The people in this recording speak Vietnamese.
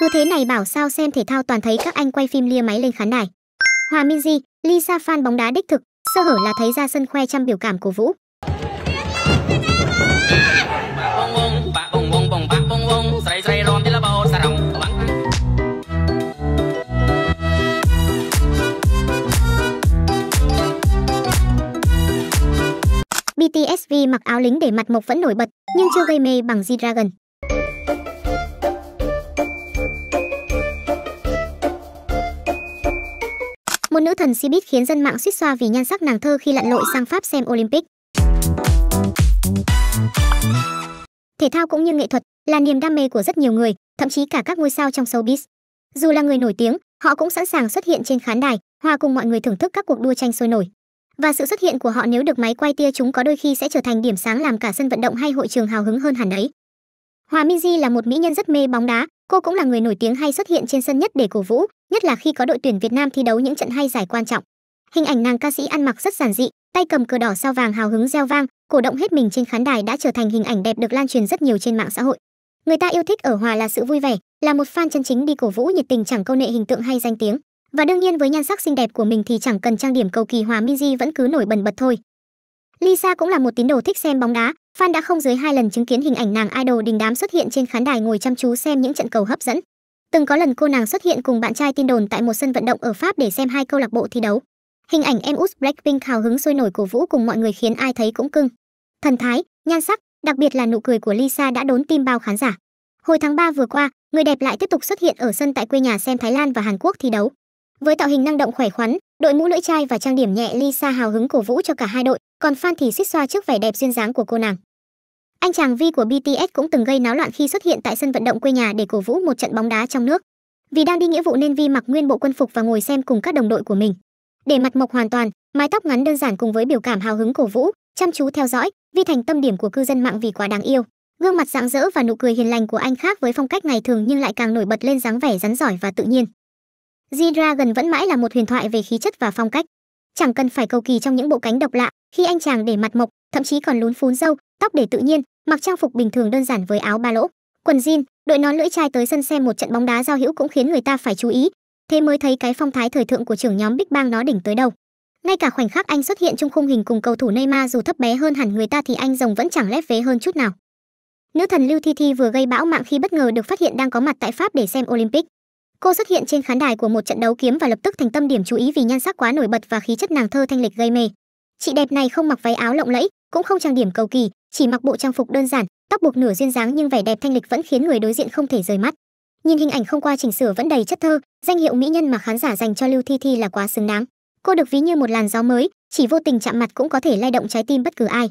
Cứ thế này bảo sao xem thể thao toàn thấy các anh quay phim lia máy lên khán đài. Hòa Minzy, Lisa fan bóng đá đích thực, sơ hở là thấy ra sân khoe trăm biểu cảm của vũ. BTS BTSV mặc áo lính để mặt mộc vẫn nổi bật nhưng chưa gây mê bằng G-Dragon. một nữ thần Cbiz khiến dân mạng suýt xoa vì nhan sắc nàng thơ khi lặn lội sang Pháp xem Olympic. Thể thao cũng như nghệ thuật là niềm đam mê của rất nhiều người, thậm chí cả các ngôi sao trong showbiz. Dù là người nổi tiếng, họ cũng sẵn sàng xuất hiện trên khán đài, hòa cùng mọi người thưởng thức các cuộc đua tranh sôi nổi. Và sự xuất hiện của họ nếu được máy quay tia chúng có đôi khi sẽ trở thành điểm sáng làm cả sân vận động hay hội trường hào hứng hơn hẳn đấy. Hòa Minzy là một mỹ nhân rất mê bóng đá, Cô cũng là người nổi tiếng hay xuất hiện trên sân nhất để cổ vũ, nhất là khi có đội tuyển Việt Nam thi đấu những trận hay giải quan trọng. Hình ảnh nàng ca sĩ ăn mặc rất giản dị, tay cầm cờ đỏ sao vàng hào hứng reo vang, cổ động hết mình trên khán đài đã trở thành hình ảnh đẹp được lan truyền rất nhiều trên mạng xã hội. Người ta yêu thích ở Hòa là sự vui vẻ, là một fan chân chính đi cổ vũ nhiệt tình chẳng câu nệ hình tượng hay danh tiếng. Và đương nhiên với nhan sắc xinh đẹp của mình thì chẳng cần trang điểm cầu kỳ Hòa Minzy vẫn cứ nổi bần bật thôi. Lisa cũng là một tín đồ thích xem bóng đá, fan đã không dưới hai lần chứng kiến hình ảnh nàng idol đình đám xuất hiện trên khán đài ngồi chăm chú xem những trận cầu hấp dẫn. Từng có lần cô nàng xuất hiện cùng bạn trai tin đồn tại một sân vận động ở Pháp để xem hai câu lạc bộ thi đấu. Hình ảnh em út Blackpink hào hứng sôi nổi cổ vũ cùng mọi người khiến ai thấy cũng cưng. Thần thái, nhan sắc, đặc biệt là nụ cười của Lisa đã đốn tim bao khán giả. Hồi tháng 3 vừa qua, người đẹp lại tiếp tục xuất hiện ở sân tại quê nhà xem Thái Lan và Hàn Quốc thi đấu với tạo hình năng động khỏe khoắn đội mũ lưỡi chai và trang điểm nhẹ lisa hào hứng cổ vũ cho cả hai đội còn fan thì xích xoa trước vẻ đẹp duyên dáng của cô nàng anh chàng vi của bts cũng từng gây náo loạn khi xuất hiện tại sân vận động quê nhà để cổ vũ một trận bóng đá trong nước vì đang đi nghĩa vụ nên vi mặc nguyên bộ quân phục và ngồi xem cùng các đồng đội của mình để mặt mộc hoàn toàn mái tóc ngắn đơn giản cùng với biểu cảm hào hứng cổ vũ chăm chú theo dõi vi thành tâm điểm của cư dân mạng vì quá đáng yêu gương mặt rạng rỡ và nụ cười hiền lành của anh khác với phong cách ngày thường nhưng lại càng nổi bật lên dáng vẻ rắn giỏi và tự nhiên G-Dragon vẫn mãi là một huyền thoại về khí chất và phong cách. Chẳng cần phải cầu kỳ trong những bộ cánh độc lạ, khi anh chàng để mặt mộc, thậm chí còn lún phún râu, tóc để tự nhiên, mặc trang phục bình thường đơn giản với áo ba lỗ, quần jean, đội nón lưỡi chai tới sân xem một trận bóng đá giao hữu cũng khiến người ta phải chú ý. Thế mới thấy cái phong thái thời thượng của trưởng nhóm Big Bang nó đỉnh tới đâu. Ngay cả khoảnh khắc anh xuất hiện trong khung hình cùng cầu thủ Neymar dù thấp bé hơn hẳn người ta thì anh rồng vẫn chẳng lép vế hơn chút nào. Nữ thần Lưu Thi Thi vừa gây bão mạng khi bất ngờ được phát hiện đang có mặt tại Pháp để xem Olympic. Cô xuất hiện trên khán đài của một trận đấu kiếm và lập tức thành tâm điểm chú ý vì nhan sắc quá nổi bật và khí chất nàng thơ thanh lịch gây mê. Chị đẹp này không mặc váy áo lộng lẫy, cũng không trang điểm cầu kỳ, chỉ mặc bộ trang phục đơn giản, tóc buộc nửa duyên dáng nhưng vẻ đẹp thanh lịch vẫn khiến người đối diện không thể rời mắt. Nhìn hình ảnh không qua chỉnh sửa vẫn đầy chất thơ, danh hiệu mỹ nhân mà khán giả dành cho Lưu Thi Thi là quá xứng đáng. Cô được ví như một làn gió mới, chỉ vô tình chạm mặt cũng có thể lay động trái tim bất cứ ai.